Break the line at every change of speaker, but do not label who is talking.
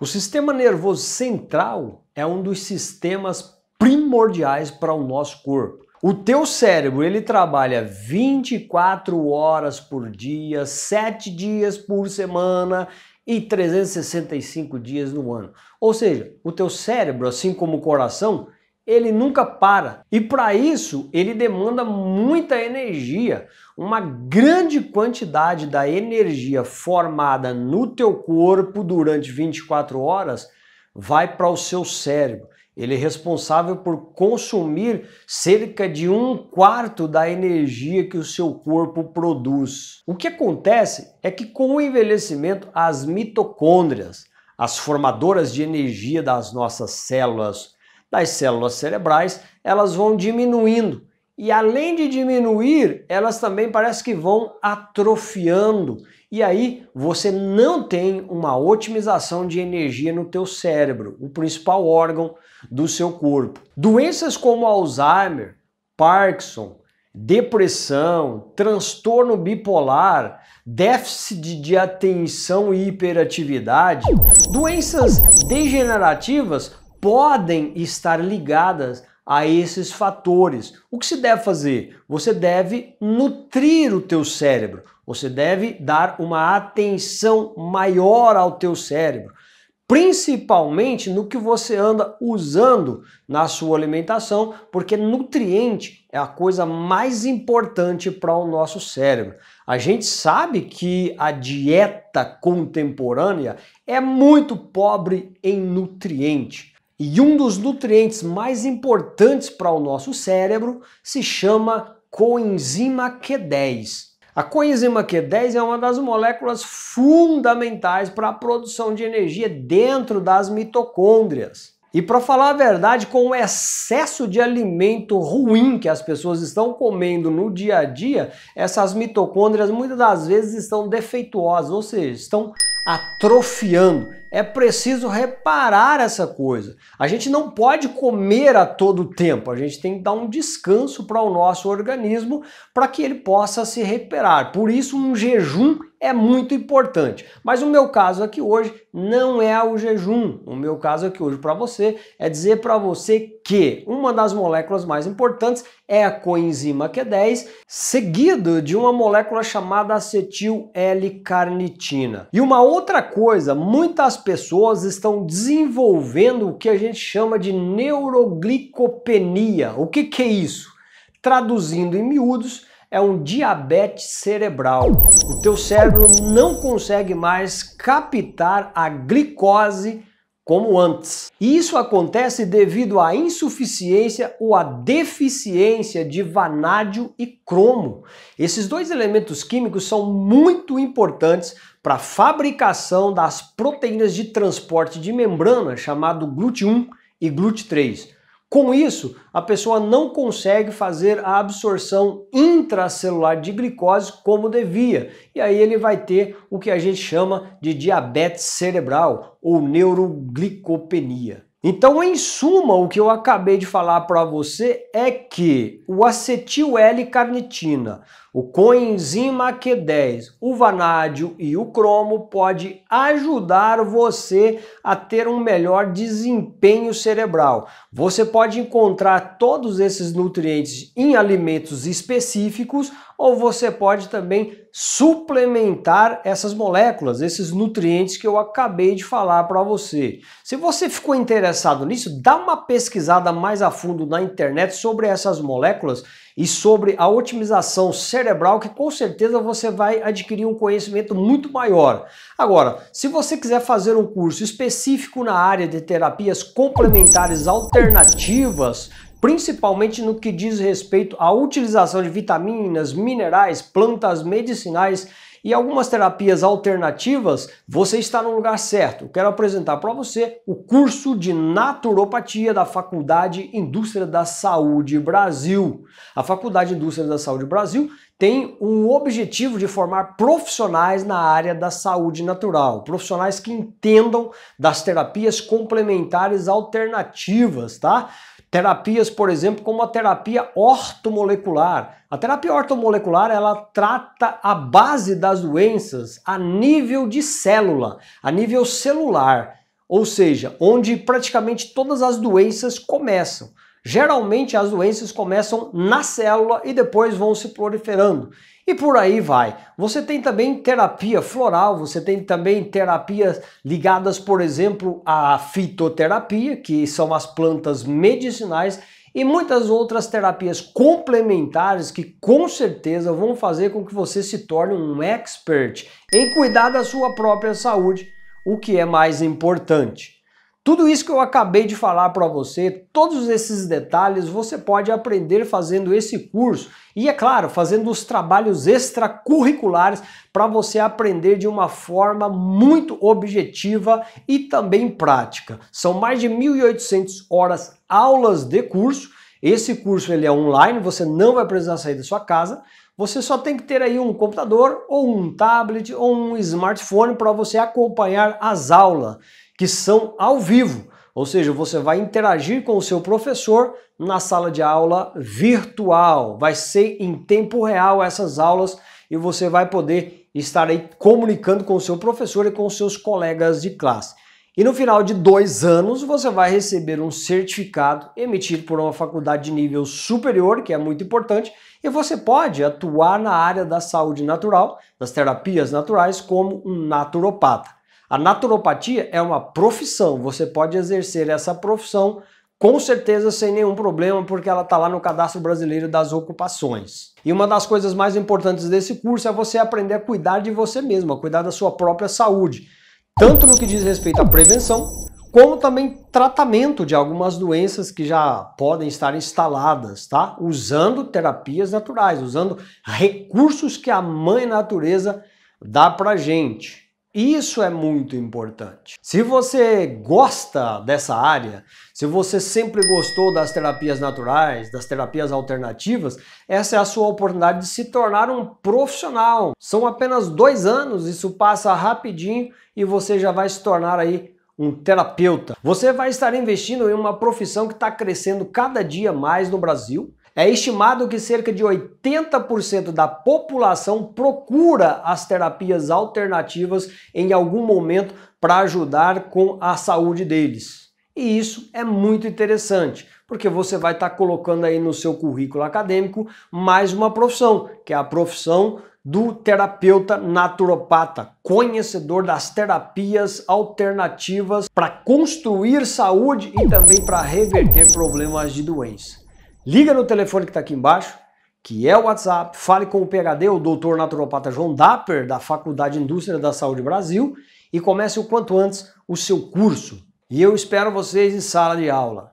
O sistema nervoso central é um dos sistemas primordiais para o nosso corpo. O teu cérebro, ele trabalha 24 horas por dia, 7 dias por semana e 365 dias no ano. Ou seja, o teu cérebro, assim como o coração, ele nunca para. E para isso, ele demanda muita energia, uma grande quantidade da energia formada no teu corpo durante 24 horas vai para o seu cérebro. Ele é responsável por consumir cerca de um quarto da energia que o seu corpo produz. O que acontece é que com o envelhecimento, as mitocôndrias, as formadoras de energia das nossas células das células cerebrais, elas vão diminuindo. E além de diminuir, elas também parece que vão atrofiando. E aí você não tem uma otimização de energia no teu cérebro, o principal órgão do seu corpo. Doenças como Alzheimer, Parkinson, depressão, transtorno bipolar, déficit de atenção e hiperatividade, doenças degenerativas podem estar ligadas a esses fatores. O que se deve fazer? Você deve nutrir o teu cérebro. Você deve dar uma atenção maior ao teu cérebro, principalmente no que você anda usando na sua alimentação, porque nutriente é a coisa mais importante para o nosso cérebro. A gente sabe que a dieta contemporânea é muito pobre em nutriente. E um dos nutrientes mais importantes para o nosso cérebro se chama coenzima Q10. A coenzima Q10 é uma das moléculas fundamentais para a produção de energia dentro das mitocôndrias. E para falar a verdade, com o excesso de alimento ruim que as pessoas estão comendo no dia a dia, essas mitocôndrias muitas das vezes estão defeituosas, ou seja, estão atrofiando é preciso reparar essa coisa. A gente não pode comer a todo tempo, a gente tem que dar um descanso para o nosso organismo para que ele possa se recuperar. Por isso, um jejum é muito importante. Mas o meu caso aqui hoje não é o jejum. O meu caso aqui hoje para você é dizer para você que uma das moléculas mais importantes é a coenzima Q10, seguido de uma molécula chamada acetil L-carnitina. E uma outra coisa, muitas pessoas estão desenvolvendo o que a gente chama de neuroglicopenia. O que, que é isso? Traduzindo em miúdos, é um diabetes cerebral. O teu cérebro não consegue mais captar a glicose como antes. E isso acontece devido à insuficiência ou à deficiência de vanádio e cromo. Esses dois elementos químicos são muito importantes para a fabricação das proteínas de transporte de membrana chamado GLUT1 e GLUT3. Com isso, a pessoa não consegue fazer a absorção intracelular de glicose como devia, e aí ele vai ter o que a gente chama de diabetes cerebral ou neuroglicopenia. Então, em suma, o que eu acabei de falar para você é que o acetil L-carnitina, o coenzima Q10, o vanádio e o cromo pode ajudar você a ter um melhor desempenho cerebral. Você pode encontrar todos esses nutrientes em alimentos específicos ou você pode também suplementar essas moléculas, esses nutrientes que eu acabei de falar para você. Se você ficou interessado nisso, dá uma pesquisada mais a fundo na internet sobre essas moléculas e sobre a otimização cerebral, que com certeza você vai adquirir um conhecimento muito maior. Agora, se você quiser fazer um curso específico na área de terapias complementares alternativas, principalmente no que diz respeito à utilização de vitaminas, minerais, plantas medicinais e algumas terapias alternativas, você está no lugar certo. Quero apresentar para você o curso de naturopatia da Faculdade Indústria da Saúde Brasil. A Faculdade Indústria da Saúde Brasil tem o objetivo de formar profissionais na área da saúde natural, profissionais que entendam das terapias complementares alternativas, tá? Terapias, por exemplo, como a terapia ortomolecular. A terapia ortomolecular, ela trata a base das doenças a nível de célula, a nível celular, ou seja, onde praticamente todas as doenças começam. Geralmente as doenças começam na célula e depois vão se proliferando. E por aí vai. Você tem também terapia floral, você tem também terapias ligadas, por exemplo, à fitoterapia, que são as plantas medicinais, e muitas outras terapias complementares que com certeza vão fazer com que você se torne um expert em cuidar da sua própria saúde, o que é mais importante. Tudo isso que eu acabei de falar para você, todos esses detalhes você pode aprender fazendo esse curso e, é claro, fazendo os trabalhos extracurriculares para você aprender de uma forma muito objetiva e também prática. São mais de 1.800 horas aulas de curso. Esse curso ele é online, você não vai precisar sair da sua casa. Você só tem que ter aí um computador ou um tablet ou um smartphone para você acompanhar as aulas que são ao vivo, ou seja, você vai interagir com o seu professor na sala de aula virtual. Vai ser em tempo real essas aulas e você vai poder estar aí comunicando com o seu professor e com seus colegas de classe. E no final de dois anos, você vai receber um certificado emitido por uma faculdade de nível superior, que é muito importante, e você pode atuar na área da saúde natural, das terapias naturais, como um naturopata. A naturopatia é uma profissão, você pode exercer essa profissão com certeza sem nenhum problema, porque ela está lá no Cadastro Brasileiro das Ocupações. E uma das coisas mais importantes desse curso é você aprender a cuidar de você mesmo, a cuidar da sua própria saúde, tanto no que diz respeito à prevenção, como também tratamento de algumas doenças que já podem estar instaladas, tá? Usando terapias naturais, usando recursos que a mãe natureza dá pra gente. Isso é muito importante. Se você gosta dessa área, se você sempre gostou das terapias naturais, das terapias alternativas, essa é a sua oportunidade de se tornar um profissional. São apenas dois anos, isso passa rapidinho e você já vai se tornar aí um terapeuta. Você vai estar investindo em uma profissão que está crescendo cada dia mais no Brasil é estimado que cerca de 80% da população procura as terapias alternativas em algum momento para ajudar com a saúde deles. E isso é muito interessante, porque você vai estar tá colocando aí no seu currículo acadêmico mais uma profissão, que é a profissão do terapeuta naturopata, conhecedor das terapias alternativas para construir saúde e também para reverter problemas de doença. Liga no telefone que está aqui embaixo, que é o WhatsApp, fale com o PHD, o doutor naturopata João Dapper, da Faculdade Indústria da Saúde Brasil, e comece o quanto antes o seu curso. E eu espero vocês em sala de aula.